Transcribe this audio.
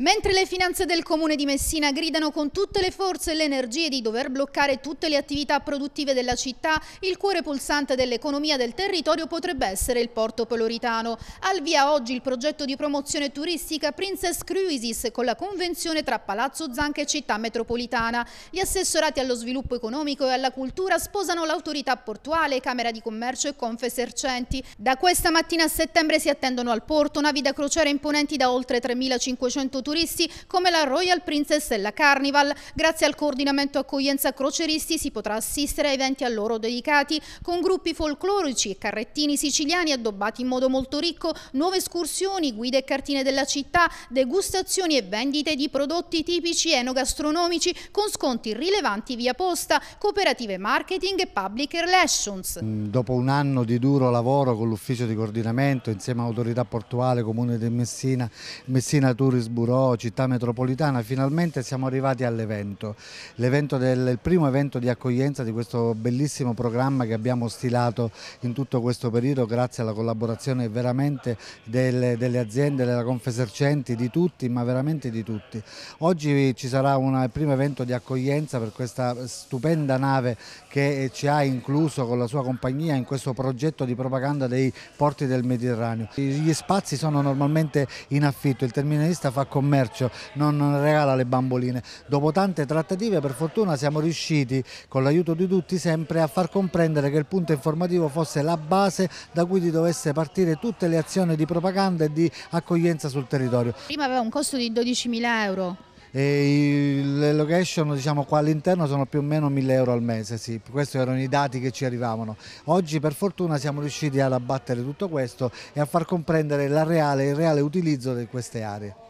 Mentre le finanze del comune di Messina gridano con tutte le forze e le energie di dover bloccare tutte le attività produttive della città, il cuore pulsante dell'economia del territorio potrebbe essere il porto peloritano. Al via oggi il progetto di promozione turistica Princess Cruises con la convenzione tra Palazzo Zanca e Città Metropolitana. Gli assessorati allo sviluppo economico e alla cultura sposano l'autorità portuale, Camera di Commercio e Confesercenti. Da questa mattina a settembre si attendono al porto navi da crociera imponenti da oltre 3.500 turisti come la Royal Princess e la Carnival. Grazie al coordinamento accoglienza croceristi si potrà assistere a eventi a loro dedicati con gruppi folclorici e carrettini siciliani addobbati in modo molto ricco, nuove escursioni, guide e cartine della città, degustazioni e vendite di prodotti tipici enogastronomici con sconti rilevanti via posta, cooperative marketing e public relations. Mm, dopo un anno di duro lavoro con l'ufficio di coordinamento insieme a autorità portuale, comune di Messina, Messina Tourism Bureau, Borgo, città metropolitana, finalmente siamo arrivati all'evento, il primo evento di accoglienza di questo bellissimo programma che abbiamo stilato in tutto questo periodo grazie alla collaborazione veramente delle, delle aziende, della Confesercenti, di tutti, ma veramente di tutti. Oggi ci sarà una, il primo evento di accoglienza per questa stupenda nave che ci ha incluso con la sua compagnia in questo progetto di propaganda dei porti del Mediterraneo. Gli spazi sono normalmente in affitto, il terminalista fa commercio commercio non regala le bamboline. Dopo tante trattative per fortuna siamo riusciti con l'aiuto di tutti sempre a far comprendere che il punto informativo fosse la base da cui dovesse partire tutte le azioni di propaganda e di accoglienza sul territorio. Prima aveva un costo di 12.000 euro e le location diciamo qua all'interno sono più o meno 1000 euro al mese sì. questi erano i dati che ci arrivavano oggi per fortuna siamo riusciti ad abbattere tutto questo e a far comprendere reale, il reale utilizzo di queste aree